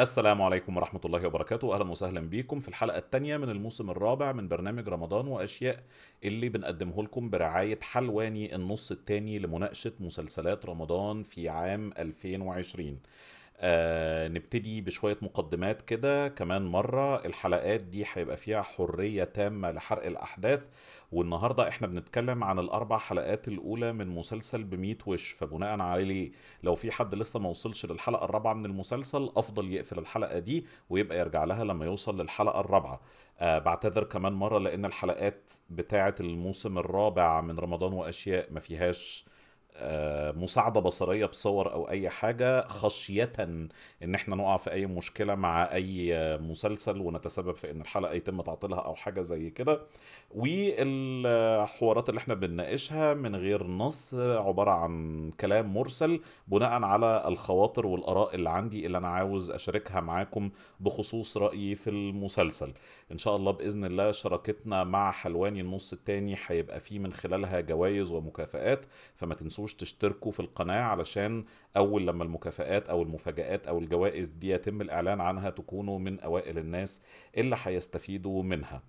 السلام عليكم ورحمة الله وبركاته أهلا وسهلا بيكم في الحلقة الثانية من الموسم الرابع من برنامج رمضان وأشياء اللي بنقدمه لكم برعاية حلواني النص الثاني لمناقشة مسلسلات رمضان في عام 2020 آه نبتدي بشوية مقدمات كده كمان مرة الحلقات دي هيبقى فيها حرية تامة لحرق الأحداث والنهاردة احنا بنتكلم عن الأربع حلقات الأولى من مسلسل بميت وش فبناء عليه لو في حد لسه ما وصلش للحلقة الرابعة من المسلسل أفضل يقفل الحلقة دي ويبقى يرجع لها لما يوصل للحلقة الرابعة أه بعتذر كمان مرة لأن الحلقات بتاعة الموسم الرابع من رمضان وأشياء ما فيهاش آه، مساعدة بصرية بصور أو أي حاجة خشية إن إحنا نقع في أي مشكلة مع أي مسلسل ونتسبب في إن الحلقة يتم تعطيلها أو حاجة زي كده والحوارات اللي إحنا بنناقشها من غير نص عبارة عن كلام مرسل بناء على الخواطر والآراء اللي عندي اللي أنا عاوز أشاركها معاكم بخصوص رأيي في المسلسل إن شاء الله بإذن الله شراكتنا مع حلواني النص الثاني هيبقى فيه من خلالها جوائز ومكافآت فما تنسوا تنسوش تشتركوا في القناة علشان أول لما المكافآت أو المفاجآت أو الجوائز دي يتم الإعلان عنها تكونوا من أوائل الناس اللي هيستفيدوا منها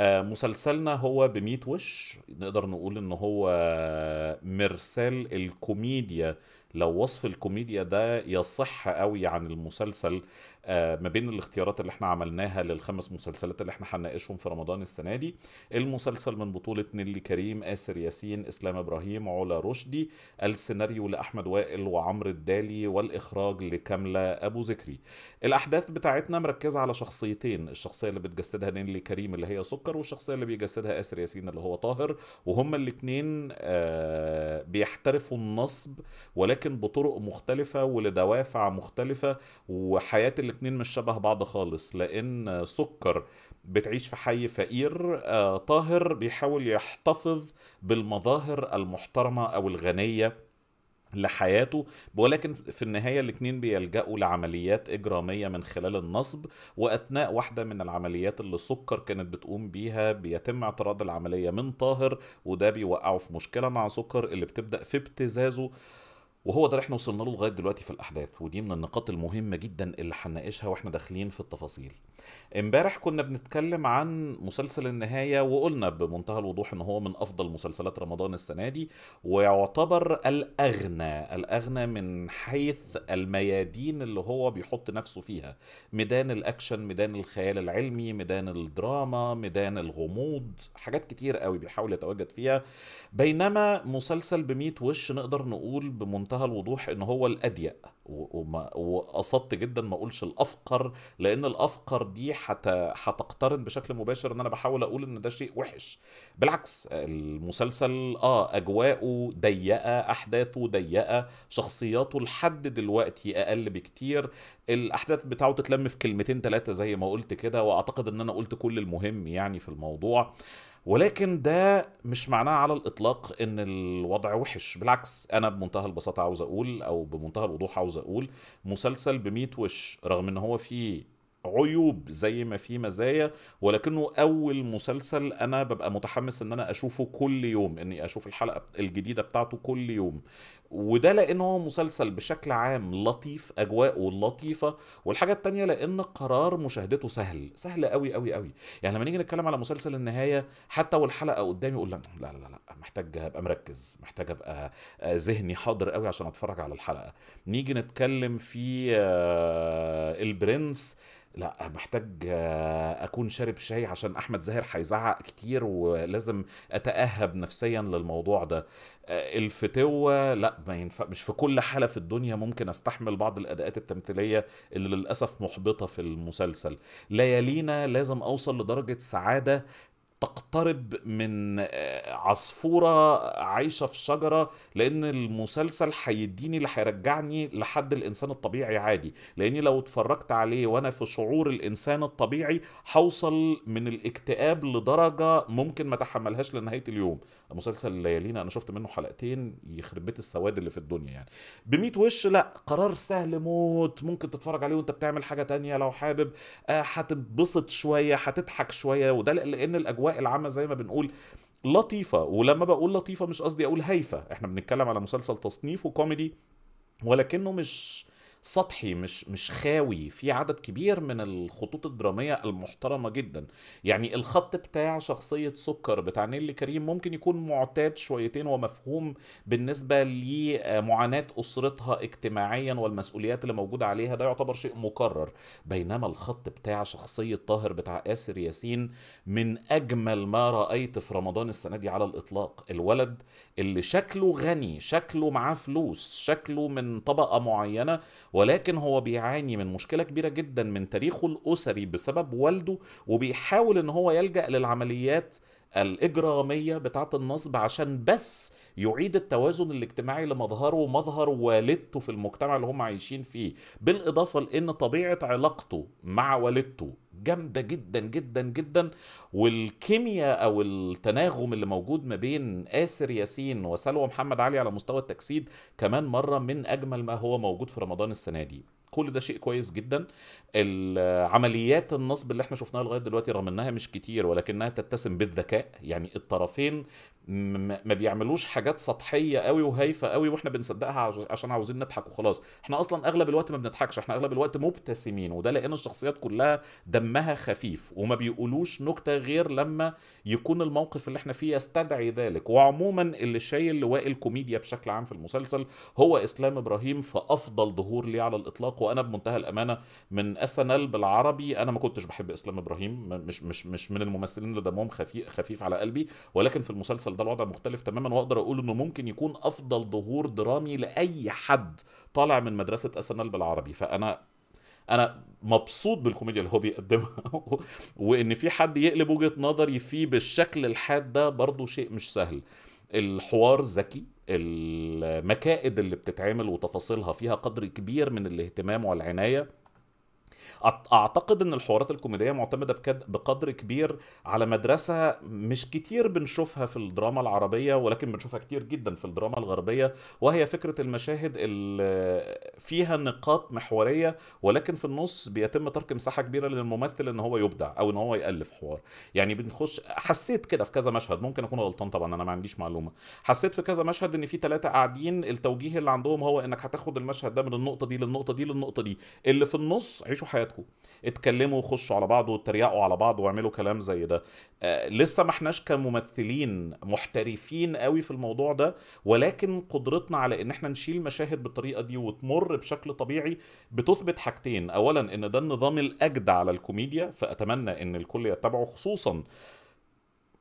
آه، مسلسلنا هو بميت وش نقدر نقول ان هو مرسال الكوميديا لو وصف الكوميديا ده يصح قوي عن المسلسل آه، ما بين الاختيارات اللي احنا عملناها للخمس مسلسلات اللي احنا هنناقشهم في رمضان السنه دي المسلسل من بطوله نيلي كريم آسر ياسين اسلام ابراهيم علا رشدي السيناريو لاحمد وائل وعمرو الدالي والاخراج لكامله ابو ذكري الاحداث بتاعتنا مركزه على شخصيتين الشخصيه اللي بتجسدها نيلي كريم اللي هي سكر والشخصيه اللي بيجسدها آسر ياسين اللي هو طاهر وهما الاثنين آه، بيحترفوا النصب ولكن ولكن بطرق مختلفة ولدوافع مختلفة وحياة الاتنين مش شبه بعض خالص لأن سكر بتعيش في حي فقير آه، طاهر بيحاول يحتفظ بالمظاهر المحترمة أو الغنية لحياته ولكن في النهاية الاتنين بيلجأوا لعمليات إجرامية من خلال النصب وأثناء واحدة من العمليات اللي سكر كانت بتقوم بيها بيتم اعتراض العملية من طاهر وده بيوقعه في مشكلة مع سكر اللي بتبدأ في ابتزازه وهو ده اللي احنا وصلنا له لغايه دلوقتي في الاحداث ودي من النقاط المهمه جدا اللي هنناقشها واحنا داخلين في التفاصيل امبارح كنا بنتكلم عن مسلسل النهايه وقلنا بمنتهى الوضوح ان هو من افضل مسلسلات رمضان السنه دي ويعتبر الاغنى الاغنى من حيث الميادين اللي هو بيحط نفسه فيها ميدان الاكشن ميدان الخيال العلمي ميدان الدراما ميدان الغموض حاجات كتير قوي بيحاول يتواجد فيها بينما مسلسل ب وش نقدر نقول بمنتهى بمنتهى الوضوح ان هو الأضيق وقصدت جدا ما اقولش الافقر لان الافقر دي هتقترن بشكل مباشر ان انا بحاول اقول ان ده شيء وحش بالعكس المسلسل اه اجواءه ضيقه احداثه ضيقه شخصياته لحد دلوقتي اقل بكتير الاحداث بتاعه تتلم في كلمتين ثلاثه زي ما قلت كده واعتقد ان انا قلت كل المهم يعني في الموضوع ولكن ده مش معناه على الاطلاق ان الوضع وحش بالعكس انا بمنتهى البساطه عاوز اقول او بمنتهى الوضوح عاوز اقول مسلسل ب وش رغم ان هو فيه عيوب زي ما فيه مزايا ولكنه اول مسلسل انا ببقى متحمس ان انا اشوفه كل يوم اني اشوف الحلقه الجديده بتاعته كل يوم وده لان هو مسلسل بشكل عام لطيف اجواءه لطيفه والحاجه التانية لان قرار مشاهدته سهل سهل قوي قوي قوي يعني لما نيجي نتكلم على مسلسل النهايه حتى والحلقه قدامي اقول لا لا لا, لا محتاج ابقى مركز محتاج ابقى آه، ذهني حاضر قوي عشان اتفرج على الحلقه نيجي نتكلم في آه، البرنس لا محتاج آه، اكون شارب شاي عشان احمد زاهر هيزعق كتير ولازم اتاهب نفسيا للموضوع ده الفتوه لا ما ينفع مش في كل حاله في الدنيا ممكن استحمل بعض الاداءات التمثيليه اللي للاسف محبطه في المسلسل ليالينا لازم اوصل لدرجه سعاده تقترب من آه، عصفورة عايشة في شجرة لأن المسلسل هيديني اللي هيرجعني لحد الإنسان الطبيعي عادي لأني لو اتفرجت عليه وأنا في شعور الإنسان الطبيعي هوصل من الاكتئاب لدرجة ممكن ما تحملهاش لنهاية اليوم مسلسل ليالينا انا شفت منه حلقتين يخرب بيت السواد اللي في الدنيا يعني ب وش لا قرار سهل موت ممكن تتفرج عليه وانت بتعمل حاجه تانية لو حابب هتتبسط آه شويه هتضحك شويه وده لان الاجواء العامه زي ما بنقول لطيفه ولما بقول لطيفه مش قصدي اقول هايفه احنا بنتكلم على مسلسل تصنيفه كوميدي ولكنه مش سطحي مش مش خاوي في عدد كبير من الخطوط الدراميه المحترمه جدا يعني الخط بتاع شخصيه سكر بتاع نيلي كريم ممكن يكون معتاد شويتين ومفهوم بالنسبه لمعاناه اسرتها اجتماعيا والمسؤوليات اللي موجوده عليها ده يعتبر شيء مكرر بينما الخط بتاع شخصيه طاهر بتاع اسر ياسين من اجمل ما رايت في رمضان السنه دي على الاطلاق الولد اللي شكله غني شكله معاه فلوس شكله من طبقه معينه ولكن هو بيعاني من مشكله كبيره جدا من تاريخه الاسري بسبب والده وبيحاول ان هو يلجا للعمليات الاجراميه بتاعه النصب عشان بس يعيد التوازن الاجتماعي لمظهره ومظهر والدته في المجتمع اللي هم عايشين فيه بالاضافه لان طبيعه علاقته مع والدته جامده جدا جدا جدا والكيمياء او التناغم اللي موجود ما بين اسر ياسين وسلوى محمد علي على مستوى التجسيد كمان مره من اجمل ما هو موجود في رمضان السنه دي كل ده شيء كويس جدا عمليات النصب اللي احنا شفناها لغايه دلوقتي رغم انها مش كتير ولكنها تتسم بالذكاء يعني الطرفين ما بيعملوش حاجات سطحيه قوي وهايفه قوي واحنا بنصدقها عشان عاوزين نضحك وخلاص احنا اصلا اغلب الوقت ما بنضحكش احنا اغلب الوقت مبتسمين وده لان الشخصيات كلها دمها خفيف وما بيقولوش نكته غير لما يكون الموقف اللي احنا فيه يستدعي ذلك وعموما اللي شايل لواء الكوميديا بشكل عام في المسلسل هو اسلام ابراهيم في افضل ظهور ليه على الاطلاق وانا بمنتهى الامانه من اس ان ال بالعربي انا ما كنتش بحب اسلام ابراهيم مش مش مش من الممثلين اللي دمهم خفيف خفيف على قلبي ولكن في المسلسل ده الوضع مختلف تماما واقدر اقول انه ممكن يكون افضل ظهور درامي لاي حد طالع من مدرسه اسنال بالعربي فانا انا مبسوط بالكوميديا اللي هو بيقدمها وان في حد يقلب وجهه نظري فيه بالشكل الحاد ده برضه شيء مش سهل الحوار ذكي المكائد اللي بتتعمل وتفاصيلها فيها قدر كبير من الاهتمام والعنايه اعتقد ان الحوارات الكوميديه معتمده بقدر كبير على مدرسه مش كتير بنشوفها في الدراما العربيه ولكن بنشوفها كتير جدا في الدراما الغربيه وهي فكره المشاهد اللي فيها نقاط محوريه ولكن في النص بيتم ترك مساحه كبيره للممثل ان هو يبدع او ان هو يالف حوار يعني بنخش حسيت كده في كذا مشهد ممكن اكون غلطان طبعا انا ما عنديش معلومه حسيت في كذا مشهد ان في ثلاثه قاعدين التوجيه اللي عندهم هو انك هتاخد المشهد ده من النقطه دي للنقطه دي للنقطه دي اللي في النص عيشوا حياتهم حياتكم اتكلموا وخشوا على بعض واتريقوا على بعض واعملوا كلام زي ده آه، لسه ما احناش كممثلين محترفين قوي في الموضوع ده ولكن قدرتنا على ان احنا نشيل مشاهد بالطريقه دي وتمر بشكل طبيعي بتثبت حاجتين اولا ان ده النظام الاجدع على الكوميديا فاتمنى ان الكل يتبعه خصوصا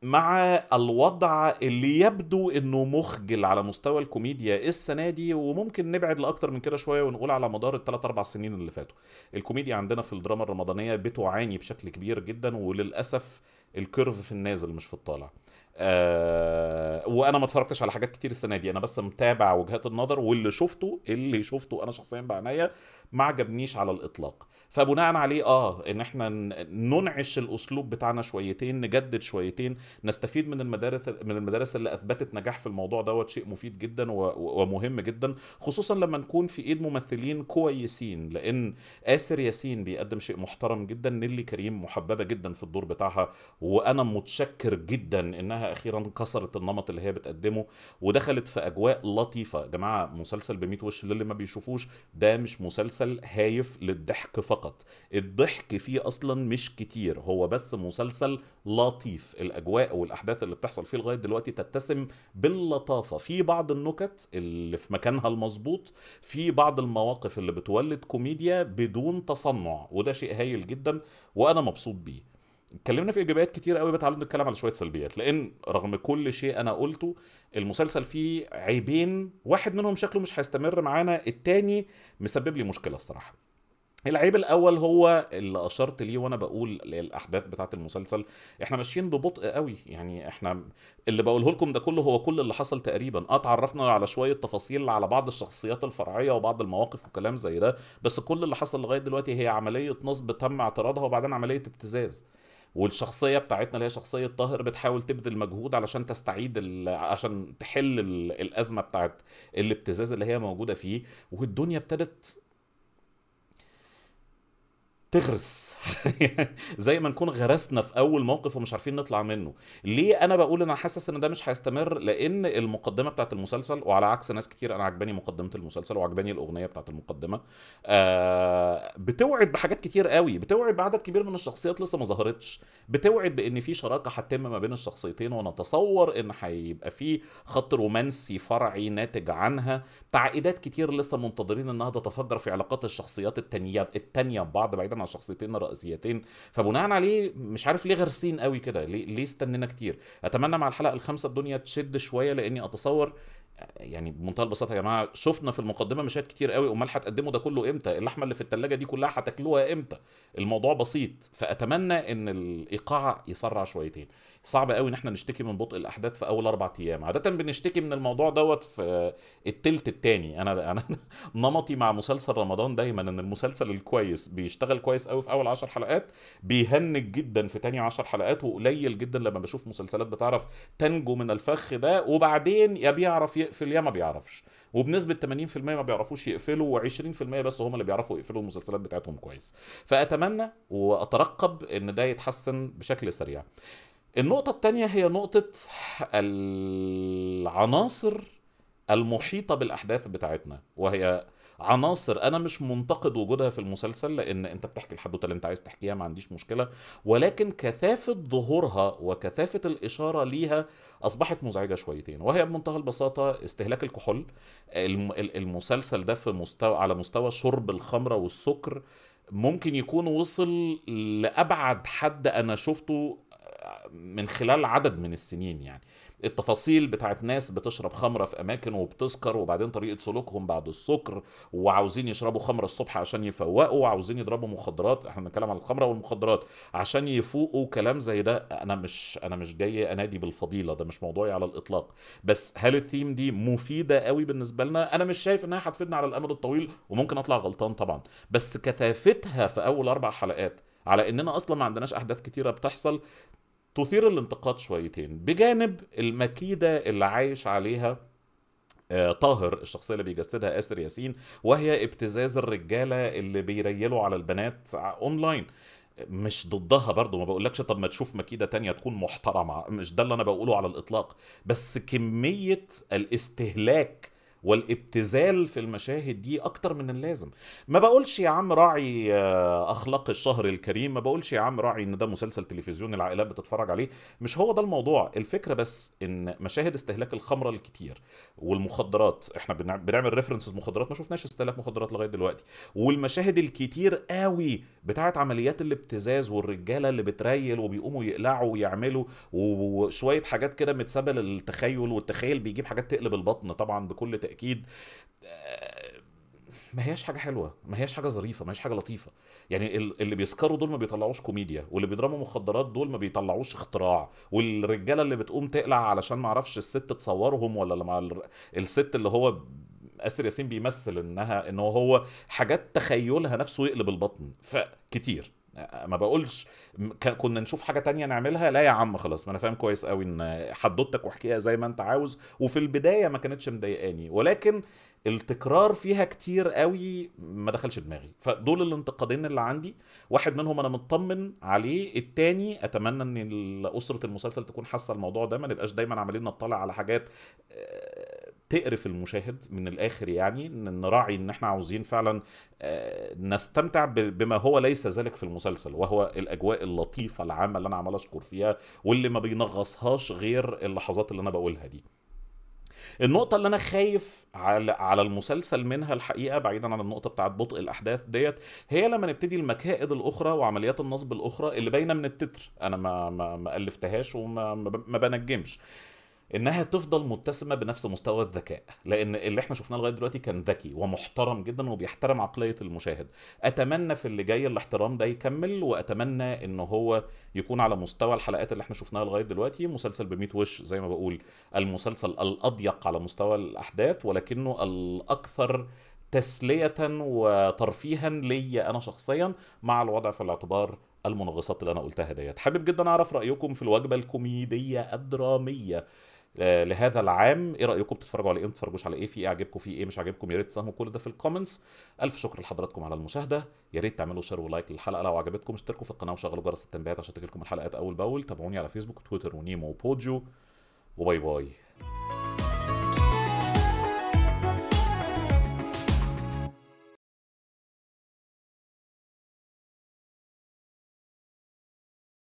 مع الوضع اللي يبدو انه مخجل على مستوى الكوميديا السنه دي وممكن نبعد لاكتر من كده شويه ونقول على مدار الثلاث اربع سنين اللي فاتوا الكوميديا عندنا في الدراما الرمضانيه بتعاني بشكل كبير جدا وللاسف الكيرف في النازل مش في الطالع آه وانا ما اتفرجتش على حاجات كتير السنه دي انا بس متابع وجهات النظر واللي شفته اللي شفته انا شخصيا بعناية ما عجبنيش على الاطلاق فبناء عليه اه ان احنا ننعش الاسلوب بتاعنا شويتين نجدد شويتين نستفيد من المدارس من المدارس اللي اثبتت نجاح في الموضوع دوت شيء مفيد جدا ومهم جدا خصوصا لما نكون في ايد ممثلين كويسين لان اسر ياسين بيقدم شيء محترم جدا نيلي كريم محببه جدا في الدور بتاعها وانا متشكر جدا انها اخيرا كسرت النمط اللي هي بتقدمه ودخلت في اجواء لطيفه يا جماعه مسلسل ب 100 وش للي ما بيشوفوش ده مش مسلسل مسلسل هايف للضحك فقط الضحك فيه اصلا مش كتير هو بس مسلسل لطيف الاجواء والاحداث اللي بتحصل فيه لغايه دلوقتي تتسم باللطافه في بعض النكت اللي في مكانها المظبوط في بعض المواقف اللي بتولد كوميديا بدون تصنع وده شيء هايل جدا وانا مبسوط بيه اتكلمنا في ايجابيات كتير قوي بقى نتكلم على شويه سلبيات لان رغم كل شيء انا قلته المسلسل فيه عيبين واحد منهم شكله مش هيستمر معانا التاني مسبب لي مشكله الصراحه العيب الاول هو اللي اشرت ليه وانا بقول الاحداث بتاعه المسلسل احنا ماشيين ببطء قوي يعني احنا اللي بقوله لكم ده كله هو كل اللي حصل تقريبا اه اتعرفنا على شويه تفاصيل على بعض الشخصيات الفرعيه وبعض المواقف وكلام زي ده بس كل اللي حصل لغايه دلوقتي هي عمليه نصب تم اعتراضها وبعدين عمليه ابتزاز والشخصيه بتاعتنا اللي هي شخصيه طاهر بتحاول تبذل مجهود علشان تستعيد ال... عشان تحل ال... الازمه بتاعت الابتزاز اللي هي موجوده فيه والدنيا ابتدت تغرس زي ما نكون غرسنا في اول موقف ومش عارفين نطلع منه ليه انا بقول انا حاسس ان ده مش هيستمر لان المقدمه بتاعت المسلسل وعلى عكس ناس كتير انا عجباني مقدمه المسلسل وعجباني الاغنيه بتاعت المقدمه آه بتوعد بحاجات كتير قوي بتوعد بعدد كبير من الشخصيات لسه ما ظهرتش بتوعد بان في شراكه هتتم ما بين الشخصيتين ونتصور ان هيبقى في خط رومانسي فرعي ناتج عنها تعقيدات كتير لسه منتظرين انها تتفجر في علاقات الشخصيات التانيه التانيه ببعض بعيدا مع شخصيتين رئيسيتين فبناء عليه مش عارف ليه غرسين قوي كده ليه ليه استنينا كتير اتمنى مع الحلقه الخامسه الدنيا تشد شويه لاني اتصور يعني بمنتهى البساطه يا جماعه شفنا في المقدمه مشاهد كتير قوي امال هتقدموا ده كله امتى اللحمه اللي في الثلاجه دي كلها هتاكلوها امتى الموضوع بسيط فاتمنى ان الايقاع يسرع شويتين صعب قوي ان احنا نشتكي من بطء الاحداث في اول اربع ايام عاده بنشتكي من الموضوع دوت في التلت الثاني انا انا نمطي مع مسلسل رمضان دايما ان المسلسل الكويس بيشتغل كويس قوي في اول 10 حلقات بيهنج جدا في تاني 10 حلقات وقليل جدا لما بشوف مسلسلات بتعرف تنجو من الفخ ده وبعدين يا بيعرف يقفل يا ما بيعرفش وبنسبه 80% ما بيعرفوش يقفلوا و20% بس هم اللي بيعرفوا يقفلوا المسلسلات بتاعتهم كويس فاتمنى واترقب ان ده يتحسن بشكل سريع النقطة الثانية هي نقطة العناصر المحيطة بالأحداث بتاعتنا وهي عناصر انا مش منتقد وجودها في المسلسل لان انت بتحكي الحدوته اللي انت عايز تحكيها ما عنديش مشكله ولكن كثافه ظهورها وكثافه الاشاره ليها اصبحت مزعجه شويتين وهي بمنتهى البساطه استهلاك الكحول المسلسل ده في مستوى على مستوى شرب الخمره والسكر ممكن يكون وصل لابعد حد انا شفته من خلال عدد من السنين يعني التفاصيل بتاعت ناس بتشرب خمره في اماكن وبتسكر وبعدين طريقه سلوكهم بعد السكر وعاوزين يشربوا خمره الصبح عشان يفوقوا وعاوزين يضربوا مخدرات احنا بنتكلم عن الخمره والمخدرات عشان يفوقوا كلام زي ده انا مش انا مش جاي انادي بالفضيله ده مش موضوعي على الاطلاق بس هل الثيم دي مفيده قوي بالنسبه لنا انا مش شايف انها هتفيدنا على الامد الطويل وممكن اطلع غلطان طبعا بس كثافتها في اول اربع حلقات على اننا اصلا ما عندناش احداث كتيره بتحصل تثير الانتقاد شويتين بجانب المكيدة اللي عايش عليها آه، طاهر الشخصيه اللي بيجسدها اسر ياسين وهي ابتزاز الرجاله اللي بيريلوا على البنات اونلاين مش ضدها برضو ما بقولكش طب ما تشوف مكيده تانية تكون محترمه مش ده اللي انا بقوله على الاطلاق بس كميه الاستهلاك والابتذال في المشاهد دي اكتر من اللازم ما بقولش يا عم راعي آه، اخلاق الشهر الكريم ما بقولش يا عم راعي ان ده مسلسل تلفزيون العائلات بتتفرج عليه مش هو ده الموضوع الفكره بس ان مشاهد استهلاك الخمره الكتير والمخدرات احنا بنعمل ريفرنسز مخدرات ما شفناش استهلاك مخدرات لغايه دلوقتي والمشاهد الكتير قوي بتاعه عمليات الابتزاز والرجاله اللي بتريل وبيقوموا يقلعوا ويعملوا وشويه حاجات كده متسبه للتخيل والتخيل بيجيب حاجات تقلب البطن طبعا بكل بالتاكيد آه، ما هياش حاجه حلوه ما هياش حاجه ظريفه ما هياش حاجه لطيفه يعني اللي بيسكروا دول ما بيطلعوش كوميديا واللي بيضربوا مخدرات دول ما بيطلعوش اختراع والرجاله اللي بتقوم تقلع علشان ما اعرفش الست تصورهم ولا مع الست اللي هو اسر ياسين بيمثل انها ان هو حاجات تخيلها نفسه يقلب البطن فكتير ما بقولش كنا نشوف حاجه تانية نعملها لا يا عم خلاص ما انا فاهم كويس قوي ان حدوتك واحكيها زي ما انت عاوز وفي البدايه ما كانتش مضايقاني ولكن التكرار فيها كتير قوي ما دخلش دماغي فدول الانتقادين اللي عندي واحد منهم انا مطمن عليه التاني اتمنى ان اسره المسلسل تكون حاسه الموضوع ده ما نبقاش دايما عمالين نطلع على حاجات تقرف المشاهد من الاخر يعني نراعي ان احنا عاوزين فعلا آه، نستمتع بما هو ليس ذلك في المسلسل وهو الاجواء اللطيفه العامه اللي انا عمال اشكر فيها واللي ما بينغصهاش غير اللحظات اللي انا بقولها دي النقطة اللي أنا خايف على على المسلسل منها الحقيقة بعيدا عن النقطة بتاعت بطء الأحداث ديت هي لما نبتدي المكائد الأخرى وعمليات النصب الأخرى اللي باينة من التتر أنا ما ما, ما ألفتهاش وما ما بنجمش انها تفضل متسمه بنفس مستوى الذكاء لان اللي احنا شفناه لغايه دلوقتي كان ذكي ومحترم جدا وبيحترم عقليه المشاهد اتمنى في اللي جاي الاحترام ده يكمل واتمنى ان هو يكون على مستوى الحلقات اللي احنا شفناها لغايه دلوقتي مسلسل ب وش زي ما بقول المسلسل الاضيق على مستوى الاحداث ولكنه الاكثر تسليه وترفيها ليا انا شخصيا مع الوضع في الاعتبار المنغصات اللي انا قلتها ديت حابب جدا اعرف رايكم في الوجبه الكوميديه الدراميه آه، لهذا العام ايه رايكم بتتفرجوا على ايه متتفرجوش على ايه في ايه عاجبكم في ايه مش عاجبكم يا ريت تساهموا كل ده في الكومنتس الف شكر لحضراتكم على المشاهده يا ريت تعملوا شير ولايك للحلقه لو عجبتكم اشتركوا في القناه وشغلوا جرس التنبيهات عشان تجيلكم الحلقات اول باول تابعوني على فيسبوك وتويتر ونيمو وبوديو وباي باي